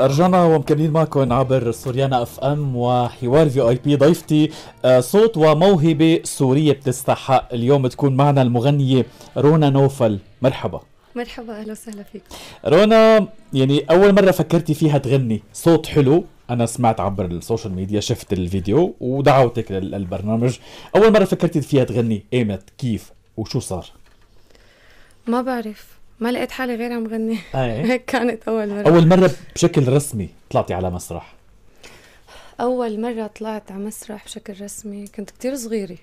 رجعنا ومكملين معكم عبر سوريانا اف ام وحوار في اي بي ضيفتي آه، صوت وموهبه سوريه بتستحق اليوم تكون معنا المغنيه رونا نوفل مرحبا مرحبا اهلا وسهلا فيك رونا يعني اول مره فكرتي فيها تغني صوت حلو انا سمعت عبر السوشيال ميديا شفت الفيديو ودعوتك للبرنامج اول مره فكرتي فيها تغني ايمت كيف وشو صار ما بعرف ما لقيت حالي غير عم غني هيك كانت اول مره اول مره بشكل رسمي طلعتي على مسرح اول مره طلعت على مسرح بشكل رسمي كنت كتير صغيره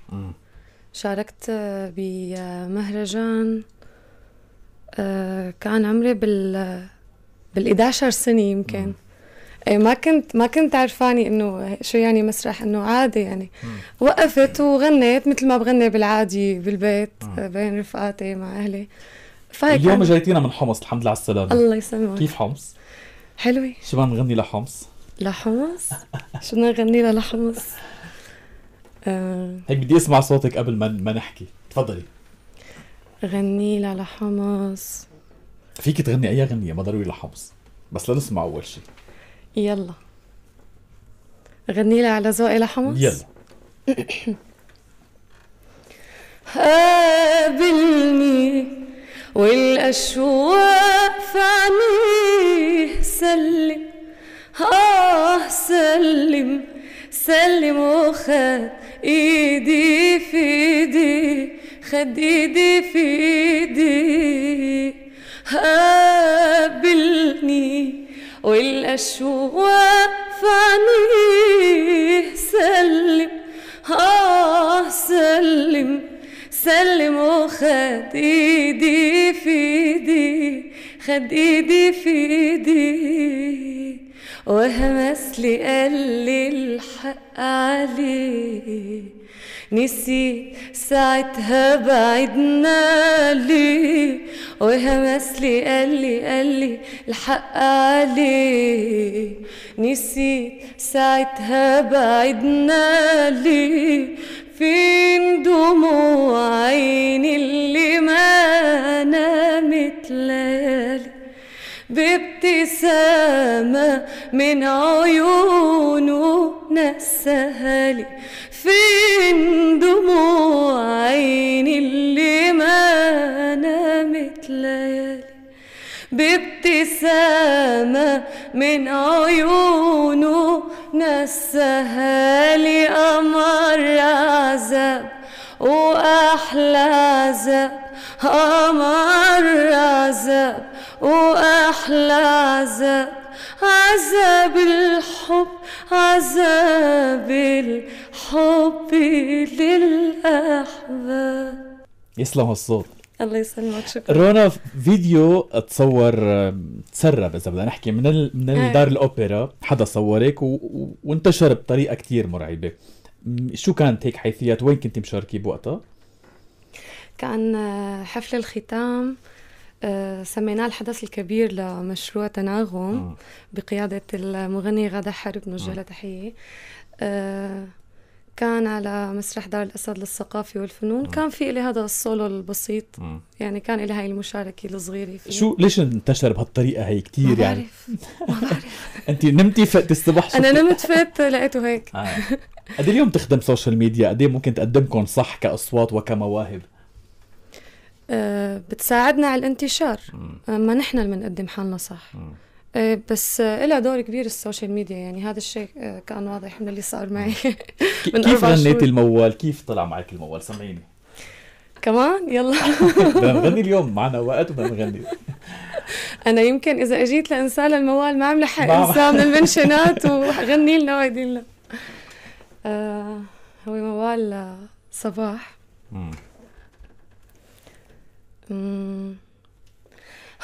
شاركت بمهرجان آه، كان عمري بال بال11 سنه يمكن اي ما كنت ما كنت عرفاني انه شو يعني مسرح انه عادي يعني مم. وقفت وغنيت مثل ما بغني بالعادي بالبيت مم. بين رفقاتي مع اهلي فهيك اليوم جايتينا من حمص الحمد لله على السلامة الله يسلمك كيف حمص؟ حلوة شو بدنا نغني لحمص؟ لحمص؟ شو بدنا نغني لحمص؟ آه... هيك بدي اسمع صوتك قبل ما ما نحكي تفضلي غني لحمص فيك تغني اي غنية ما ضروري لحمص بس لنسمع اول شيء يلا غني لها على ذوقي لحمص يلا قابلني والأشواق في سلم آه سلم سلم وخد إيدي في إيدي خد إيدي في إيدي قابلني والأشواق في سلم آه سلم سلم وخد ايدي في ايدي خد ايدي في ايدي وهمس لي قال لي الحق علي نسيت ساعتها بعدنا لي وهمس لي قال لي قال لي الحق علي نسيت ساعتها بعدنا لي فين دموع عيني اللي ما نامت ليالي بابتسامة من عيونه نسهالي فين دموع عيني اللي ما نامت ليالي بابتسامة من عيونه نسهالي قمر وأحلى زب قمر عذاب وأحلى زب عذاب الحب عذاب الحب للأحباب يسلم الصوت الله يسلمك شكرا رونا فيديو اتصور تسرب اذا بدنا نحكي من من إيه. دار الاوبرا حدا صورك و... وانتشر بطريقه كتير مرعبه شو كانت هيك حيثيات وين كنت مشاركه بوقتها؟ كان آه، حفل الختام آه، سميناه الحدث الكبير لمشروع تناغم آه. بقيادة المغنية غادة حرب نوجه تحية كان على مسرح دار الأسد للثقافة والفنون م. كان في لي هذا السولو البسيط م. يعني كان لي هاي المشاركة الصغيرة فيه شو ليش انتشر بهالطريقة هي كثير يعني؟ ما بعرف ما بعرف أنت نمتي فقت الصبح أنا نمت فات لقيته هيك آه. قد اليوم تخدم سوشيال ميديا قد إيه ممكن تقدمكم صح كأصوات وكمواهب؟ آه، بتساعدنا على الانتشار أما نحن اللي بنقدم حالنا صح م. إيه، بس لها دور كبير السوشيال ميديا يعني هذا الشيء إيه، كان واضح من اللي صار معي من كيف غنيت الموال كيف طلع معك الموال سمعيني كمان يلا بدنا نغني اليوم معنا وقت وبنغني نغني انا يمكن اذا اجيت لانسان الموال ما عم لحق انسان من المنشنات وغني لنا وعدي لنا آه هو موال آه، صباح مم.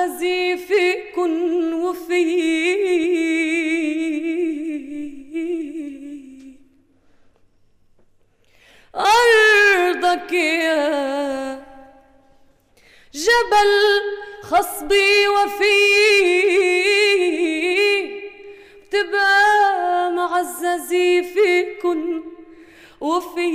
عزي فيكن وفي أرضك يا جبل خصبي وفي بتبقى معززي فيكن وفي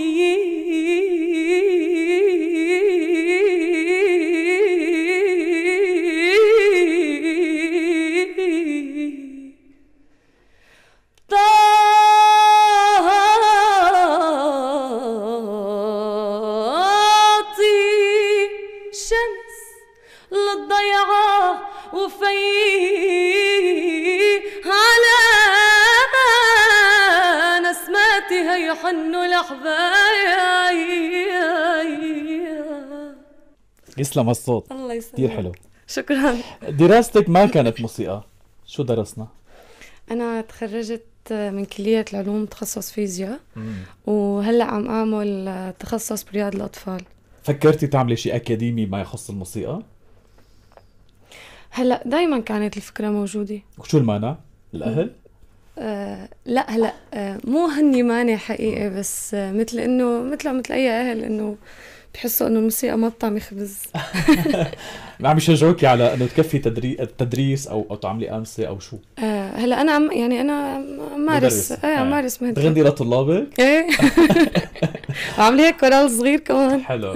يحن الأحبايا يسلم الصوت الله يسلمك كثير حلو شكرا دراستك ما كانت موسيقى شو درسنا؟ أنا تخرجت من كلية العلوم تخصص فيزياء وهلأ عم أعمل تخصص برياض الأطفال فكرتي تعملي شيء أكاديمي ما يخص الموسيقى؟ هلأ دايما كانت الفكرة موجودة وشو المانع؟ الأهل؟ آه، لا هلا آه، مو هني مانع حقيقي بس آه، مثل انه مثل مثل اي اهل انه بحسوا انه الموسيقى ما بتعمي خبز ما عم يشجعوك على انه تكفي تدري... التدريس او او تعملي انسه او شو؟ هلا انا عم يعني انا مارس ايه عم مارس مهنتي بتغني لطلابك؟ ايه وعامله هيك كورال صغير كمان حلو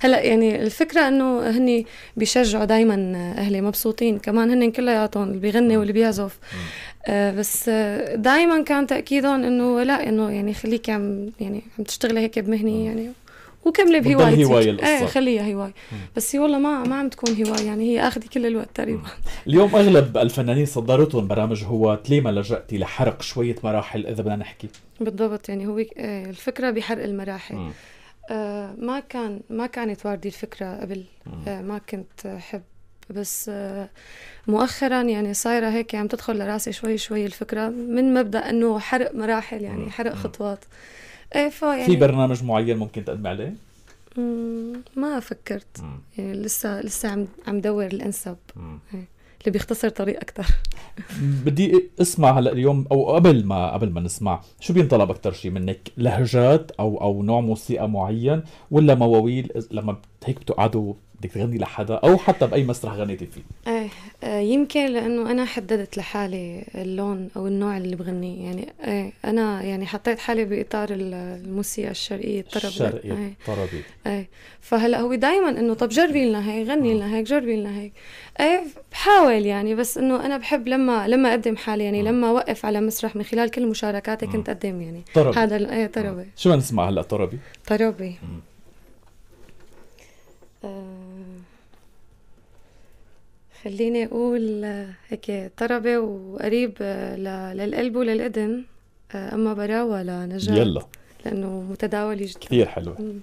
هلا يعني الفكره انه هني بيشجعوا دائما اهلي مبسوطين كمان هن كلياتهم اللي بيغني واللي بيعزف آه، بس آه، دائما كان تاكيدهم انه لا انه يعني خليك عم يعني عم تشتغلي هيك بمهنه يعني وكملي بهوايتي هواية القصة ايه خليها هواية بس والله ما ما عم تكون هواية يعني هي اخذة كل الوقت تقريبا اليوم اغلب الفنانين صدرتهم برامج هواة ليه ما لجأتي لحرق شوية مراحل اذا بدنا نحكي بالضبط يعني هو آه، الفكرة بحرق المراحل آه ما كان ما كانت واردي الفكرة قبل آه ما كنت أحب بس آه، مؤخرا يعني صايرة هيك عم تدخل لراسي شوي شوي الفكرة من مبدأ انه حرق مراحل يعني حرق خطوات ايه فيعني في يعني برنامج معين ممكن تقدمي عليه؟ ما فكرت يعني لسه لسه عم عم دور الانسب إيه، اللي بيختصر طريق اكثر بدي اسمع هلا اليوم او قبل ما قبل ما نسمع شو بينطلب اكثر شيء منك لهجات او او نوع موسيقى معين ولا مواويل لما هيك بتقعدوا بدك تغني لحدا او حتى باي مسرح غنيتي فيه ايه آه يمكن لانه انا حددت لحالي اللون او النوع اللي بغنيه يعني ايه انا يعني حطيت حالي باطار الموسيقى الشرقيه الطربي الشرقيه ايه الطربي ايه فهلا هو دائما انه طب جربي لنا هيك غني لنا هيك جربي لنا هيك ايه بحاول يعني بس انه انا بحب لما لما اقدم حالي يعني م. آه. لما اوقف على مسرح من خلال كل مشاركاتي كنت آه. اقدم يعني طربي هذا ايه طربي آه. شو نسمع هلا طربي طربي Uh... خليني أقول هيك طربة وقريب للقلب وللإذن آه، أما براوة لنجاة يلا لأنه متداول جدا كثير حلوة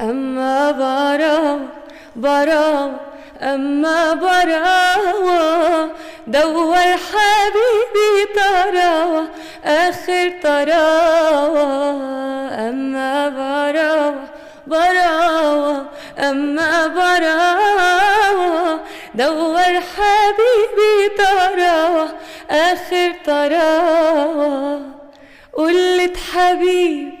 أما براوة براوة أما براوة دور حبيبي طراوة آخر طراوة أما براوة براوة أما دور حبيبي طراوة آخر طراوة قلة حبيبي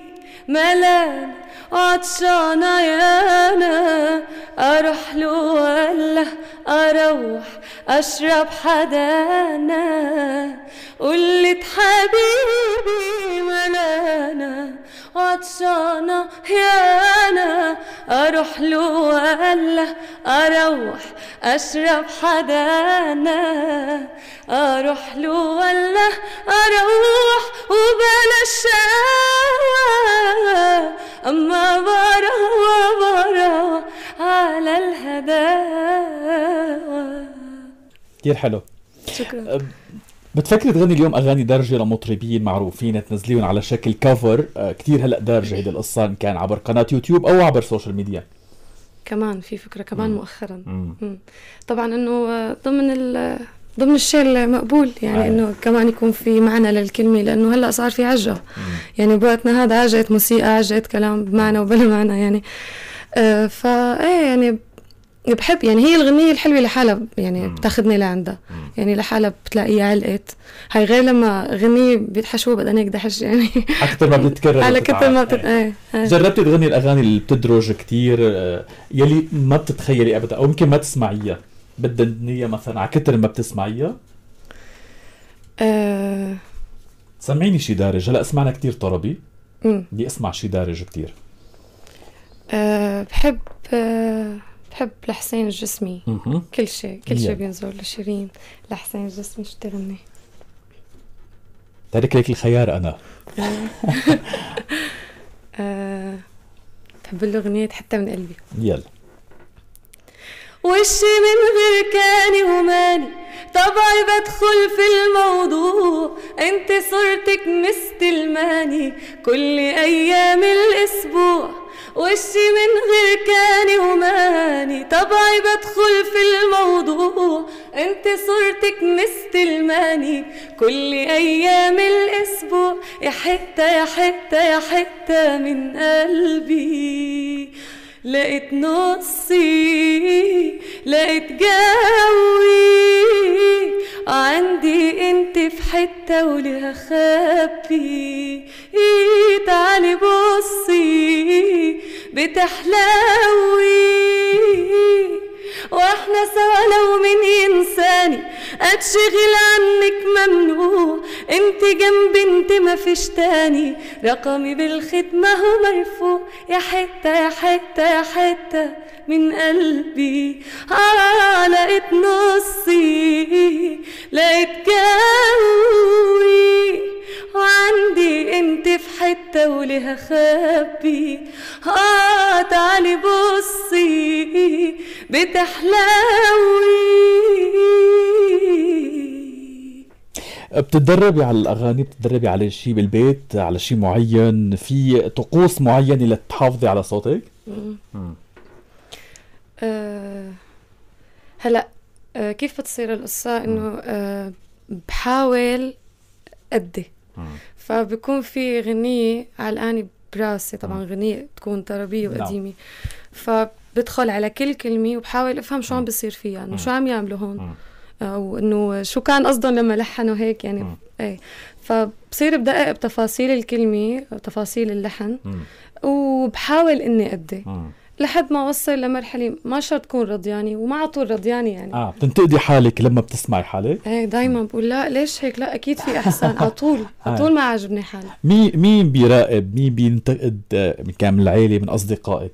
ملان عطشانة يانا اروح له ولا اروح اشرب حدانا قلت حبيبي ملانا عطشانة يا انا اروح له ولا اروح اشرب حدانا اروح له ولا اروح وبلا الشقاوة اما برا وبرا على الهباء كثير حلو شكرا بتفكري تغني اليوم اغاني درجه لمطربين معروفين تنزليهم على شكل كفر أه، كثير هلا درجه هيدي القصه ان كان عبر قناه يوتيوب او عبر سوشيال ميديا كمان في فكره كمان مم. مؤخرا مم. طبعا انه أه، ضمن ال ضمن الشيء المقبول يعني آه. انه كمان يكون في معنى للكلمه لانه هلا صار في عجه مم. يعني بوقتنا هذا عجه موسيقى عجه كلام بمعنى وبلا معنى يعني آه آه، فا آه، يعني بحب يعني هي الغنية الحلوة لحالها يعني بتاخذني لعندها يعني لحالها بتلاقيها علقت هاي غير لما غنية بيتحشوها بدنا هيك دحش يعني على ما بتتكرر على كثر ما بتت... ايه. ايه. جربتي تغني الاغاني اللي بتدرج كثير آه، يلي ما بتتخيلي ابدا او يمكن ما تسمعيها بدها مثلا على كثر ما بتسمعيها أه... سمعيني شي دارج هلا سمعنا كثير طربي بدي اسمع شي دارج كثير أه، بحب أه، بحب لحسين الجسمي كل شيء كل شيء بينزل لشيرين لحسين الجسمي شو تغني تارك لك الخيار انا أه، بحب الاغنيه حتى من قلبي يلا وشي من غير كاني وماني طبعي بدخل في الموضوع انت صرتك مستلماني كل ايام الاسبوع وشي من غير كاني وماني طبعي بدخل في الموضوع انت صورتك مستلماني كل ايام الاسبوع يا حتة يا حتة يا حتة من قلبي لقيت نصي لقيت جوي عندي انت في حتة وليها خبي إيه تعالي بصي بتحلوي واحنا سوا لو من انساني اتشغل عنك ممنوع انت جنب انت ما فيش تاني رقمي بالخدمة هو مرفوع يا حتة يا حتة يا حتة من قلبي آه لقيت نصي لقيت جوي وعندي انت في حتة وليه خبي اه تعالي بصي بتحلوي بتتدربي على الاغاني بتتدربي على شيء بالبيت على شيء معين في طقوس معينه لتحافظي على صوتك آه، هلا آه، كيف بتصير القصه انه آه، بحاول أدي فبكون في غنية علقانة براسي طبعا غنية تكون طربية نعم. وقديمة فبدخل على كل كلمة وبحاول أفهم شو عم بيصير فيها إنه شو عم يعملوا هون أو إنه شو كان قصدهم لما لحنوا هيك يعني إيه فبصير بدقق بتفاصيل الكلمة تفاصيل اللحن وبحاول إني أدي لحد ما وصل لمرحله ما شرط تكون رضياني وما على طول رضياني يعني اه بتنتقدي حالك لما بتسمعي حالك ايه دائما بقول لا ليش هيك لا اكيد في احسن على طول على طول ما عاجبني حالي مين مين بيراقب مين بينتقد من كان من العيله من اصدقائك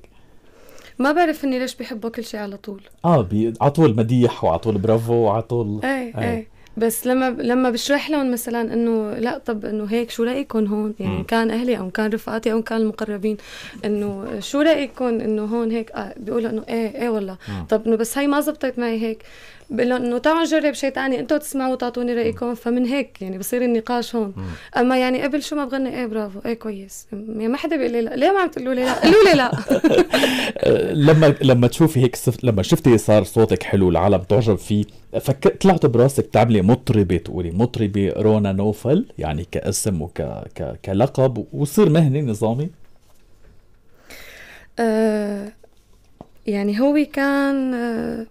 ما بعرف اني ليش بحبوا كل شيء على طول اه على طول مديح وعلى طول برافو وعلى طول ايه ايه, إيه. بس لما لما بشرح لهم مثلا انه لا طب انه هيك شو رايكم هون يعني م. كان اهلي او كان رفقاتي او كان المقربين انه شو رايكم انه هون هيك آه بيقولوا انه ايه ايه والله م. طب انه بس هي ما زبطت معي هيك بقول لهم انه تعالوا نجرب شيء ثاني يعني انتم تسمعوا وتعطوني رايكم فمن هيك يعني بصير النقاش هون اما يعني قبل شو ما بغني ايه برافو ايه كويس يعني ما حدا بيقول لي لا ليه ما عم تقولوا لي لا قولوا لي لا لما لما تشوفي هيك صف... لما شفتي صار صوتك حلو العالم تعجب فيه فكرت طلعت براسك تعملي مطربه تقولي مطربه رونا نوفل يعني كاسم وك ك... كلقب وصير مهنه نظامي أه... يعني هو كان أه...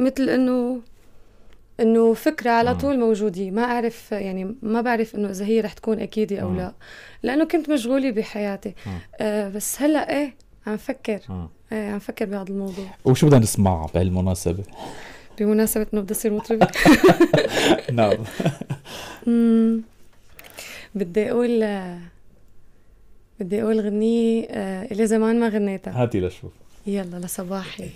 مثل انه انه فكره على طول موجوده ما اعرف يعني ما بعرف انه اذا هي رح تكون اكيده او لا لانه كنت مشغوله بحياتي آه بس هلا ايه عم فكر ايه عم فكر بهذا الموضوع وشو بدنا نسمع بهالمناسبه بمناسبه انه بدي اصير مطربه نعم بدي اقول بدي اقول غنية آه، الي زمان ما غنيتها هاتي لشوف يلا لصباحي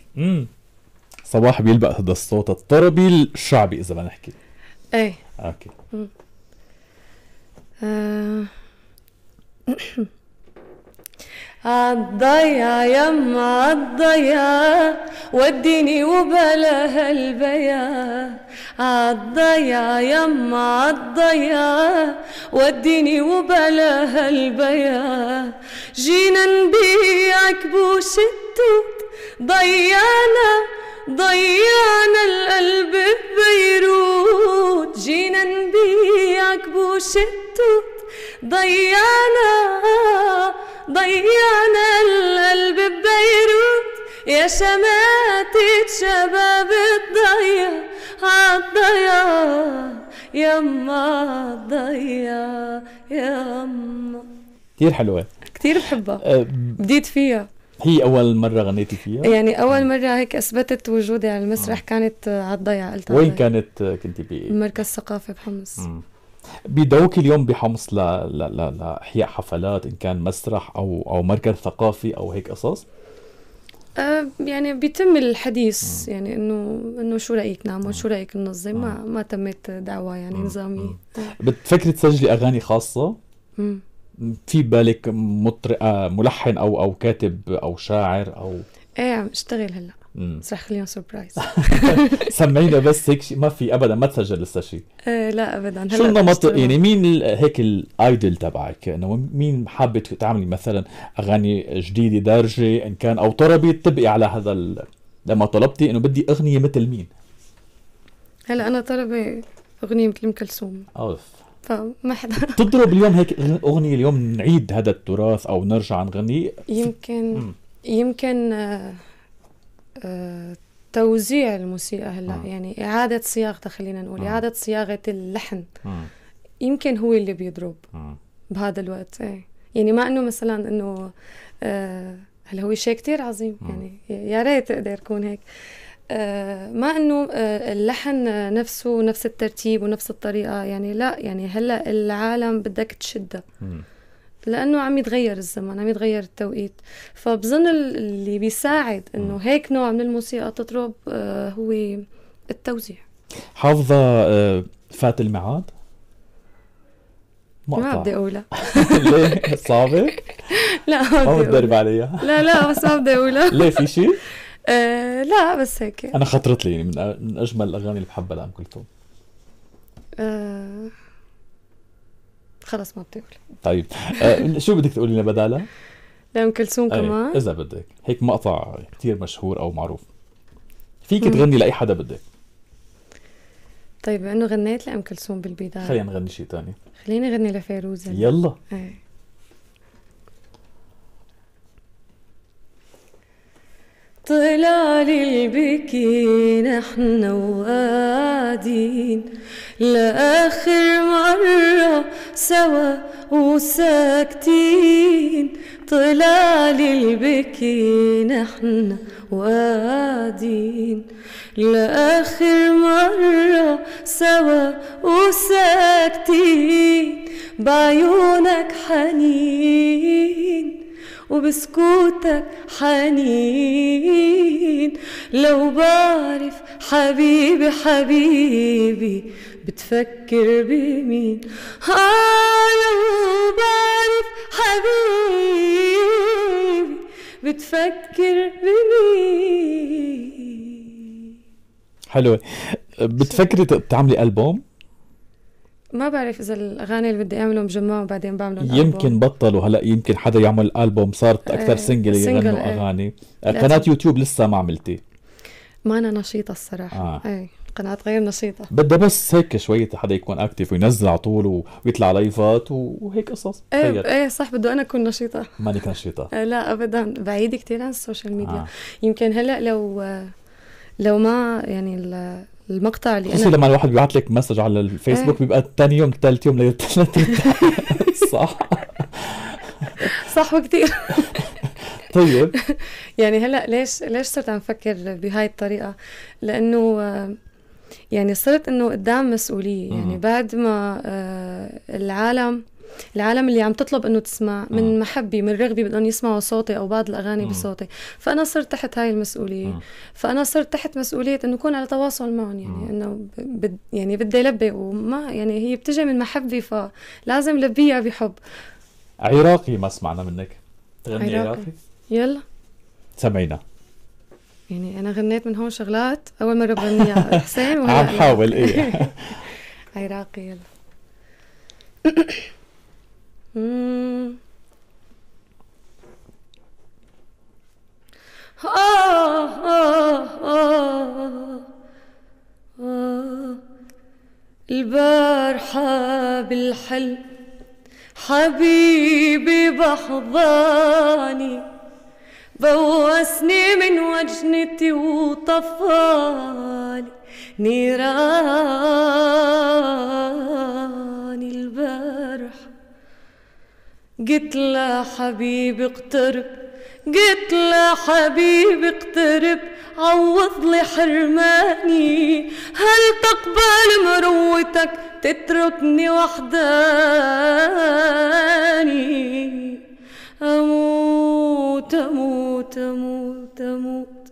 صباح بيلبق الصوت الطربي الشعبي اذا بدنا نحكي ايه اوكي عالضيعة آه. يما عالضيع وديني وبلا هالبيع عالضيعة يما عالضيع وديني وبلا هالبيع جينا نبيعك التوت ضيعنا ضيعنا القلب ببيروت جينا نبيعك بوشتوت ضيعنا ضيعنا القلب ببيروت يا شماتة شباب الضيع عالضيع يما عالضيع يما كثير حلوة كثير بحبها أه، بديت فيها هي اول مره غنيتي فيها يعني اول مره هيك اثبتت وجودي على المسرح آه. كانت على الضيعه قلت وين كانت كنتي بايه مركز ثقافي بحمص مم. بدوك اليوم بحمص لاحياء حفلات ان كان مسرح او او مركز ثقافي او هيك قصص أه يعني بيتم الحديث مم. يعني انه انه شو رايك نعمل شو رايك ننظم ما ما تمت دعوه يعني نظاميه بتفكري تسجلي اغاني خاصه؟ مم. في بالك مطرقه ملحن او او كاتب او شاعر او ايه عم اشتغل هلا بس رح خليهم سربرايز سمعينا بس هيك شيء ما في ابدا ما تسجل لسه شيء ايه لا ابدا هلا شو النمط يعني مين هيك الايدل تبعك انه يعني مين حابه تعملي مثلا اغاني جديده دارجه ان كان او طربي تبقي على هذا ال... لما طلبتي انه بدي اغنيه مثل مين هلا انا طلبه اغنيه مثل ام كلثوم اوف فما حدا تضرب اليوم هيك اغنيه اليوم نعيد هذا التراث او نرجع نغني يمكن يمكن آه، آه، توزيع الموسيقى هلا م. يعني اعاده صياغتها خلينا نقول م. اعاده صياغه اللحن م. يمكن هو اللي بيضرب م. بهذا الوقت ايه يعني ما انه مثلا انه آه هلا هو شيء كتير عظيم م. يعني يا ريت اقدر اكون هيك آه آه، مع انه آه، اللحن نفسه نفس الترتيب ونفس الطريقه يعني لا يعني هلا العالم بدك تشدها لانه عم يتغير الزمن عم يتغير التوقيت فبظن اللي بيساعد انه هيك نوع من الموسيقى تطرب آه، هو التوزيع حافظه فات الميعاد ما بدي اقولها ليه صعبه؟ لا ما بدي اقرب عليها لا لا بس ما بدي اقولها ليه في شيء؟ آه، لا بس هيك انا خطرت لي من, اجمل الاغاني اللي بحبها لام كلثوم أه خلص ما بدي اقول طيب أه شو بدك تقولي لنا بدالها؟ لام كلثوم كمان اذا بدك هيك مقطع كثير مشهور او معروف فيك تغني لاي حدا بدك طيب انه غنيت لام كلثوم بالبدايه خلينا نغني شيء ثاني خليني اغني لفيروز يلا ايه طلع للبكي نحن وقاعدين لآخر مرة سوا وساكتين طلع للبكي نحن وقاعدين لآخر مرة سوا وساكتين بعيونك حنين وبسكوتك حنين لو بعرف حبيبي حبيبي بتفكر بمين آه لو بعرف حبيبي بتفكر بمين حلوة بتفكري تعملي ألبوم؟ ما بعرف اذا الاغاني اللي بدي اعملهم مجمعهم بعدين بعملهم يمكن ألبوم. بطلوا هلا يمكن حدا يعمل البوم صارت اكثر ايه سنجل يغنوا ايه اغاني آه، قناه يوتيوب لسه ما عملتي ما انا نشيطه الصراحه آه. ايه قناة غير نشيطة بدها بس هيك شوية حدا يكون اكتف وينزل على طول ويطلع لايفات وهيك قصص ايه ايه صح بده انا اكون نشيطة مانك نشيطة إيه، لا ابدا بعيد كثير عن السوشيال ميديا آه. يمكن هلا لو لو ما يعني المقطع اللي انا لما الواحد بيبعت لك مسج على الفيسبوك إيه. بيبقى ثاني يوم ثالث يوم لثلاث صح صح وكثير طيب يعني هلا ليش ليش صرت عم فكر بهاي الطريقه لانه آه، يعني صرت انه قدام مسؤوليه يعني بعد ما آه، العالم العالم اللي عم تطلب انه تسمع من آه. محبي من رغبي بدهم يسمعوا صوتي او بعض الاغاني آه. بصوتي فانا صرت تحت هاي المسؤوليه آه. فانا صرت تحت مسؤوليه انه اكون على تواصل معهم يعني انه بد يعني بدي لبي وما يعني هي بتجي من محبي فلازم لبيها بحب عراقي ما سمعنا منك تغني عراقي, عراقي. يلا سمعينا يعني انا غنيت من هون شغلات اول مره بغنيها حسين عم حاول ايه عراقي يلا آه، آه، آه، البارحة بالحلم حبيبي بحضاني بوسني من وجنتي وطفاني نيراني البارحة قلت له حبيبي اقترب قلت له حبيبي اقترب عوض لي حرماني هل تقبل مروتك تتركني وحداني أموت أموت أموت أموت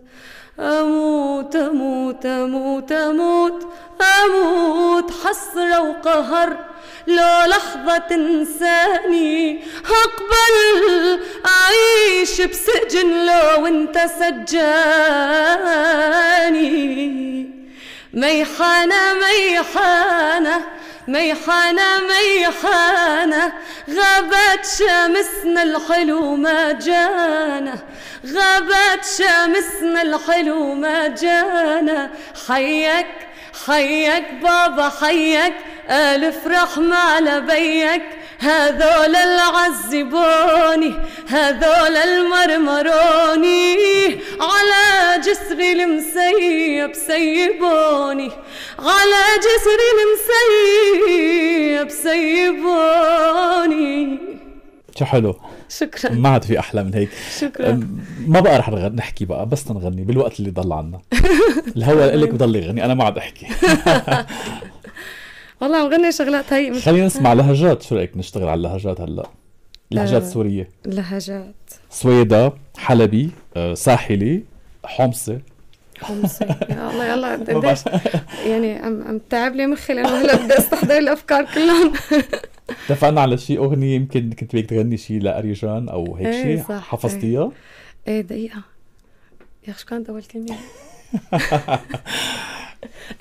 أموت أموت أموت, أموت, أموت أموت حسرة وقهر لو لحظة تنساني أقبل أعيش بسجن لو انت سجاني ميحانة ميحانة ميحانة ميحانة غابت شمسنا الحلو ما جانا غابت شمسنا الحلو ما جانا حيك حيك بابا حيك ألف رحمة لبيك هذول العزبوني هذول المرمروني على جسر المسيب سيبوني على جسر المسيب سيبوني شو حلو شكرا ما عاد في احلى من هيك شكرا ما بقى رح نحكي بقى بس نغني بالوقت اللي ضل عنا الهوا لك بضل يغني انا ما عاد احكي والله عم غني شغلات هي مش خلينا نسمع لهجات شو رايك نشتغل على اللهجات هلا لهجات سوريه لهجات سويدا حلبي آه، ساحلي حمصي يا الله يلا قديش يعني عم عم تعب لي مخي لانه هلا بدي استحضر الافكار كلهم اتفقنا على شيء اغنية يمكن كنت بدك تغني شيء لاريجان او هيك إيه، شيء ايه حفظتيها؟ ايه, ايه دقيقة يا اخي شو كانت اول كلمة؟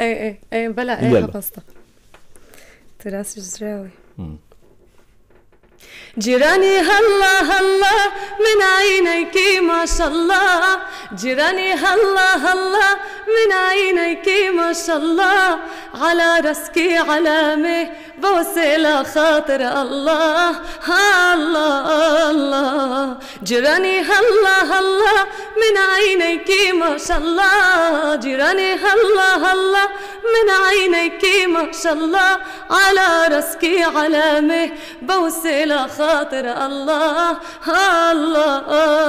ايه ايه ايه بلا ايه حفظتها تراس الجزراوي جيراني هلا هلا من عينيك ما شاء الله جيراني هلا هلا من عينيك ما شاء الله على راسك علامة بوسل خاطر الله الله الله جيراني هلا هلا من عينيك ما شاء الله جيراني هلا هلا من عينيكي ما شاء الله على راسك علامة بوسل خاطر الله الله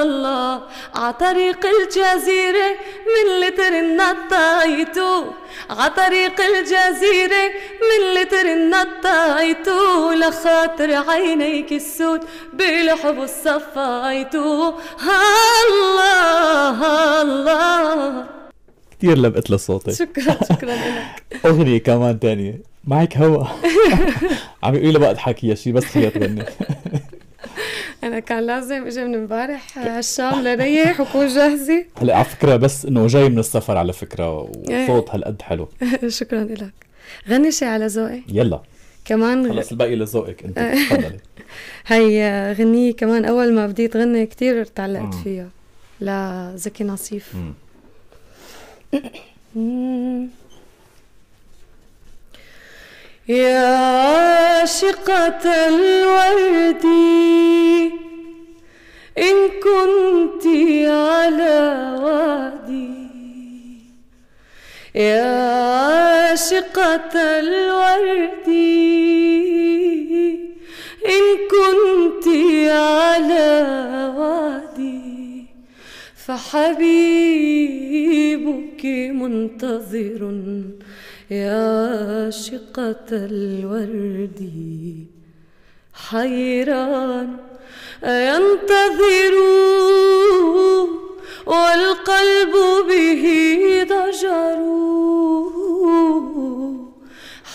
الله عطريق الجزيرة من لترنا طايتو عطريق الجزيرة من لترنا طايتو لخاطر عينيك السود بالحب صفايتو الله الله كثير لبقت له صوتي شكرا شكرا لك اغنيه كمان تانية معك هوا عم يقولي لها بقى اضحكي شيء بس خليها تغني انا كان لازم اجي من امبارح عالشام لريح وكون جاهزه هلا على فكره بس انه جاي من السفر على فكره إيه. وصوت هالقد حلو شكرا لك غني شي على ذوقي يلا كمان خلص الباقي لذوقك انت تفضلي هي غنية كمان اول ما بديت غني كثير تعلقت فيها لزكي نصيف مم. يا عاشقة الورد إن كنت على وادي يا عاشقة الورد إن كنت على وادي فحبيبك منتظر يا شقة الورد حيران أينتظر والقلب به ضجر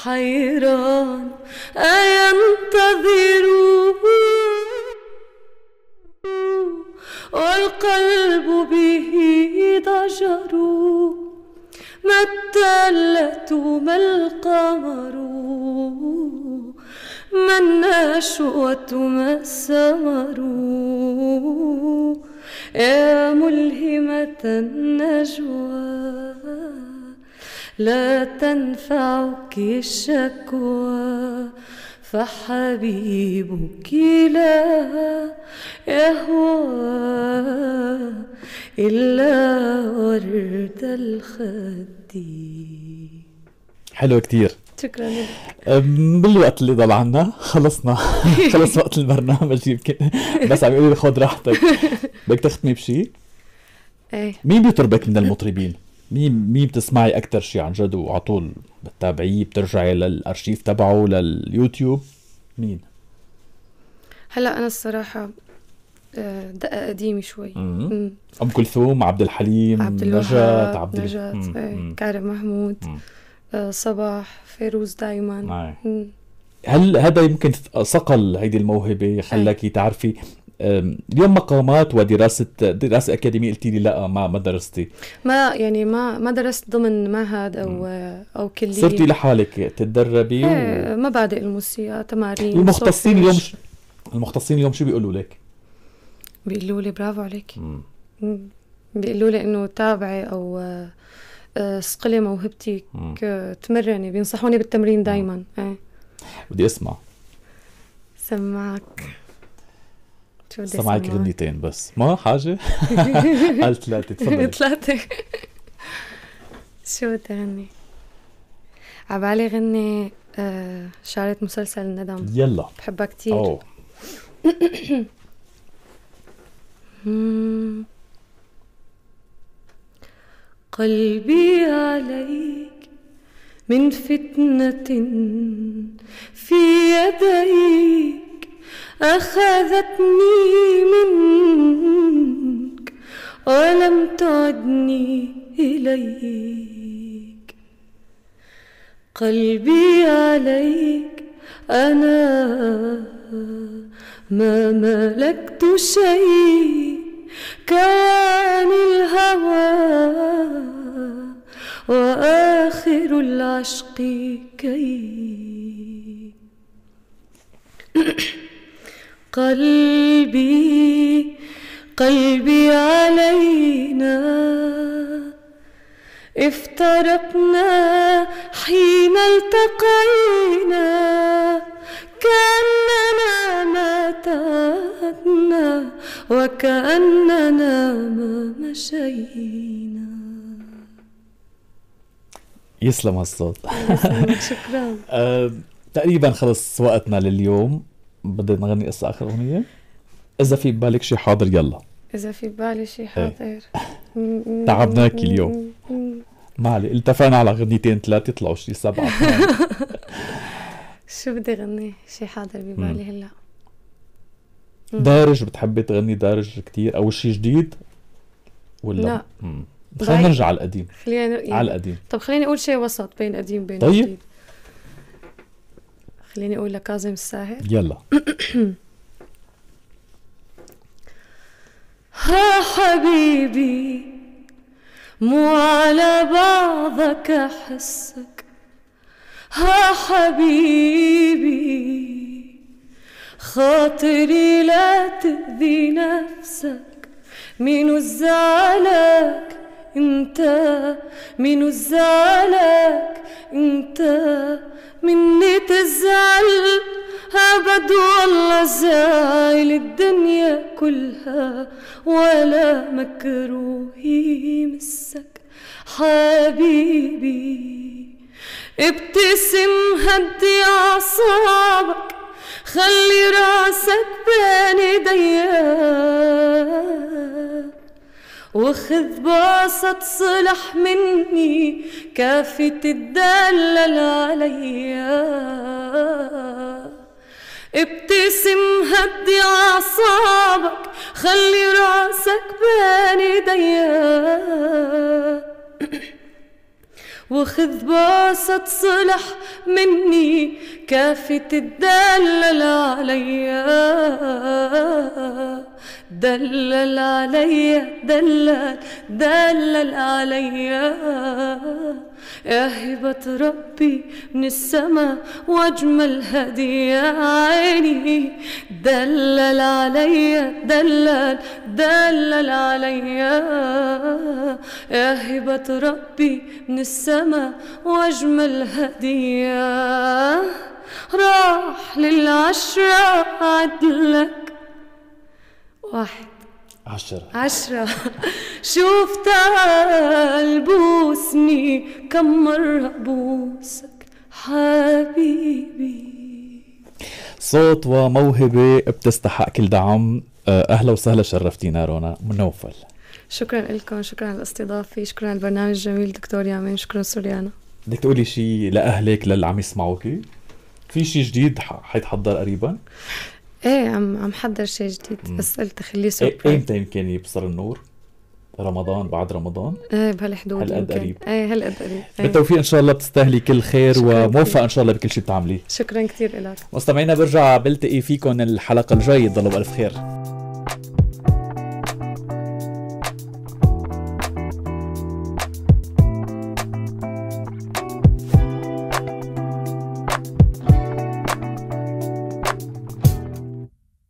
حيران أينتظر القلب به ضجر ما الدالة ما القمر ما النشوة ما السمر يا ملهمة النجوى لا تنفعك الشكوى فحبيبك لا يهوى إلا ورد الخد حلو كتير شكرا لك بالوقت اللي ضل عنا خلصنا خلص وقت البرنامج يمكن بس عم يقول لي خذ راحتك بدك تختمي بشيء؟ ايه مين بيطربك من المطربين؟ مين مين بتسمعي اكثر شيء عن جد وعلى طول بتتابعيه بترجعي للارشيف تبعه لليوتيوب مين هلا انا الصراحه آه، دقة قديمة شوي مم. أم كلثوم عبد الحليم عبد نجاة عبد نجاة كارم إيه، محمود آه، صباح فيروز دايما هل هذا يمكن صقل هيدي الموهبة إيه. خلاكي تعرفي اليوم مقامات ودراسه دراسه اكاديميه قلت لي لا ما ما درستي ما يعني ما ما درست ضمن معهد او م. او كليه صرتي لحالك تتدربي و... إيه، مبادئ الموسيقى تمارين المختصين اليوم ش... المختصين اليوم شو بيقولوا لك؟ بيقولوا لي برافو عليك بيقولوا لي انه تابعي او اسقلي آه، موهبتك تمرني بينصحوني بالتمرين دائما ايه بدي اسمع سمعك شو بدي سمعك غنيتين بس ما حاجة قال ثلاثة تفضلي ثلاثة شو بدي غني؟ عبالي آه، غني شارة مسلسل الندم يلا بحبها كتير أوه. قلبي عليك من فتنة في يديك أخذتني منك ولم تعدني إليك قلبي عليك أنا ما ملكت شيء كان الهوى وآخر العشق كي قلبي قلبي علينا افترقنا حين التقينا كأننا ما تعبنا وكأننا ما مشينا يسلم هالصوت شكرا آه، تقريبا خلص وقتنا لليوم بدنا نغني قصة اخر اغنيه اذا في ببالك شي حاضر يلا اذا في ببالي شي إيه. حاضر تعبناكي اليوم ما علي التفانا على غنيتين ثلاثه طلعوا شي سبعه شو بدي غني شي حاضر ببالي هلا دارج بتحبي تغني دارج كتير او شي جديد ولا لا خلينا نرجع على القديم خلينا على القديم طب خليني اقول شيء وسط بين قديم بين طيب جديد. خليني أقول لكاظم الساهر يلا ها حبيبي مو على بعضك أحسك ها حبيبي خاطري لا تأذي نفسك مين الزعلك انت مين الزعلك انت مني تزعل أبد والله زعل الدنيا كلها ولا مكروه يمسك حبيبي ابتسم هدي أعصابك خلي راسك بين ايديا وخذ باصة صلح مني كافي تدلل عليا ابتسم هدي اعصابك خلي راسك بين ايديا وخذ باصة صلح مني كافي تدلل عليا دلل عليا دلل دلل عليا يا هبة ربي من السما واجمل هدية عيني دلل عليا دلل دلل عليا يا هبة ربي من السما واجمل هدية راح للعشرة عدلك واحد عشرة عشرة شوف تعال بوسني كم مرة بوسك حبيبي صوت وموهبة بتستحق كل دعم آه، أهلا وسهلا شرفتينا رونا منوفل شكرا لكم شكرا على الاستضافة شكرا على البرنامج الجميل دكتور يامين شكرا سوريانا بدك تقولي شيء لأهلك للي عم يسمعوكي في شيء جديد حيتحضر قريبا ايه عم عم حضر شيء جديد مم. بس قلت خليه سربرايز ايمتى يمكن يبصر النور؟ رمضان بعد رمضان ايه بهالحدود هالقد قريب ايه هالقد قريب ايه. بالتوفيق ان شاء الله بتستاهلي كل خير وموفقه ان شاء الله بكل شيء بتعمليه شكرا كثير لك مستمعينا برجع بلتقي فيكم الحلقه الجايه ضلوا بالف خير